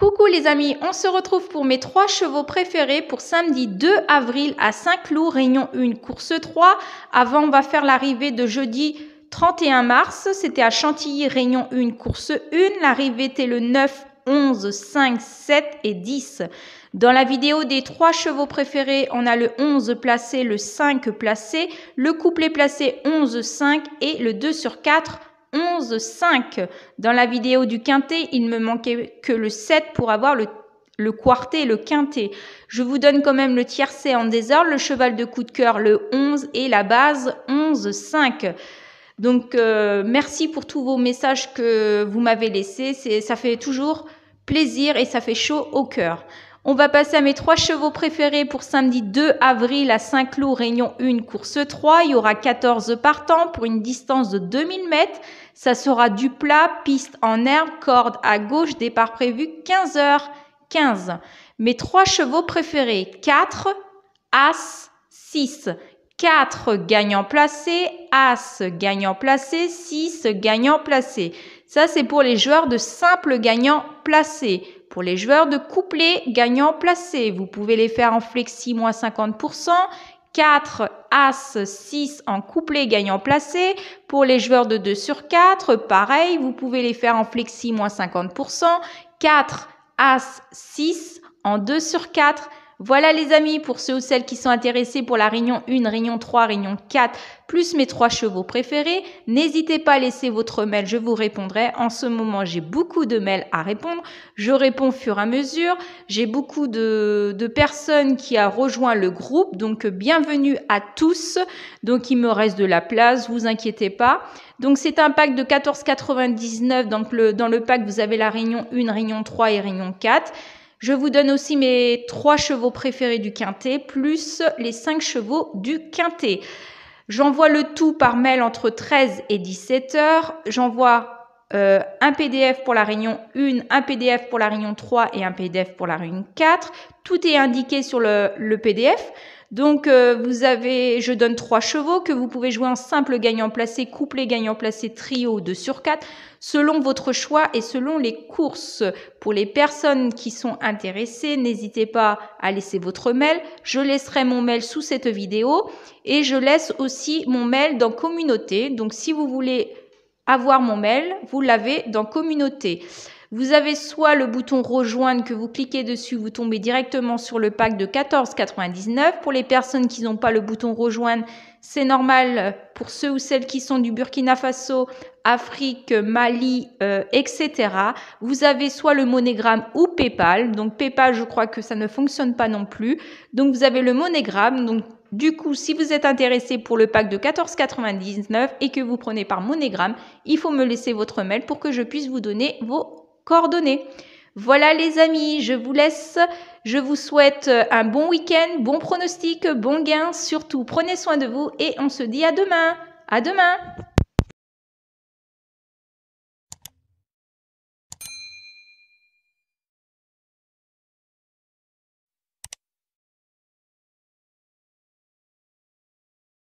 Coucou les amis, on se retrouve pour mes trois chevaux préférés pour samedi 2 avril à Saint-Cloud, Réunion 1, course 3. Avant, on va faire l'arrivée de jeudi 31 mars. C'était à Chantilly, Réunion 1, course 1. L'arrivée était le 9 11, 5, 7 et 10. Dans la vidéo des trois chevaux préférés, on a le 11 placé, le 5 placé, le couplet placé 11, 5 et le 2 sur 4 11, 5, Dans la vidéo du quintet, il me manquait que le 7 pour avoir le le quartet et le quintet. Je vous donne quand même le tiercé en désordre, le cheval de coup de cœur le 11 et la base 11-5. Donc euh, merci pour tous vos messages que vous m'avez laissés, ça fait toujours plaisir et ça fait chaud au cœur. On va passer à mes trois chevaux préférés pour samedi 2 avril à Saint-Cloud, Réunion 1, course 3. Il y aura 14 partants pour une distance de 2000 mètres. Ça sera du plat, piste en herbe, corde à gauche, départ prévu 15h15. Mes trois chevaux préférés, 4, As, 6. 4 gagnants placés, As gagnant placé, 6 gagnant placé. Ça, c'est pour les joueurs de simple gagnant placé. Pour les joueurs de couplet gagnant placé, vous pouvez les faire en flexi moins 50%. 4, As, 6 en couplet gagnant placé. Pour les joueurs de 2 sur 4, pareil, vous pouvez les faire en flexi moins 50%. 4, As, 6 en 2 sur 4. Voilà les amis, pour ceux ou celles qui sont intéressés pour la réunion 1, réunion 3, réunion 4, plus mes trois chevaux préférés, n'hésitez pas à laisser votre mail, je vous répondrai. En ce moment, j'ai beaucoup de mails à répondre. Je réponds fur et à mesure. J'ai beaucoup de, personnes qui a rejoint le groupe, donc euh, bienvenue à tous. Donc il me reste de la place, vous inquiétez pas. Donc c'est un pack de 14,99. Donc le, dans le pack, vous avez la réunion 1, réunion 3 et réunion 4. Je vous donne aussi mes trois chevaux préférés du quintet, plus les cinq chevaux du quintet. J'envoie le tout par mail entre 13 et 17 heures. J'envoie euh, un PDF pour la réunion 1, un PDF pour la réunion 3 et un PDF pour la réunion 4. Tout est indiqué sur le, PDF. Donc euh, vous avez, je donne trois chevaux que vous pouvez jouer en simple gagnant placé, couplé gagnant placé, trio 2 sur 4, selon votre choix et selon les courses. Pour les personnes qui sont intéressées, n'hésitez pas à laisser votre mail. Je laisserai mon mail sous cette vidéo et je laisse aussi mon mail dans communauté. Donc si vous voulez avoir mon mail, vous l'avez dans communauté. Vous avez soit le bouton rejoindre que vous cliquez dessus, vous tombez directement sur le pack de 14,99. Pour les personnes qui n'ont pas le bouton rejoindre, c'est normal. Pour ceux ou celles qui sont du Burkina Faso, Afrique, Mali, euh, etc., vous avez soit le monogramme ou PayPal. Donc PayPal, je crois que ça ne fonctionne pas non plus. Donc vous avez le monogramme Donc du coup, si vous êtes intéressé pour le pack de 14,99 et que vous prenez par monogramme, il faut me laisser votre mail pour que je puisse vous donner vos coordonnées. Voilà les amis, je vous laisse. Je vous souhaite euh, un bon week-end, bon pronostic, bon gain. Surtout, prenez soin de vous et on se dit à demain. À demain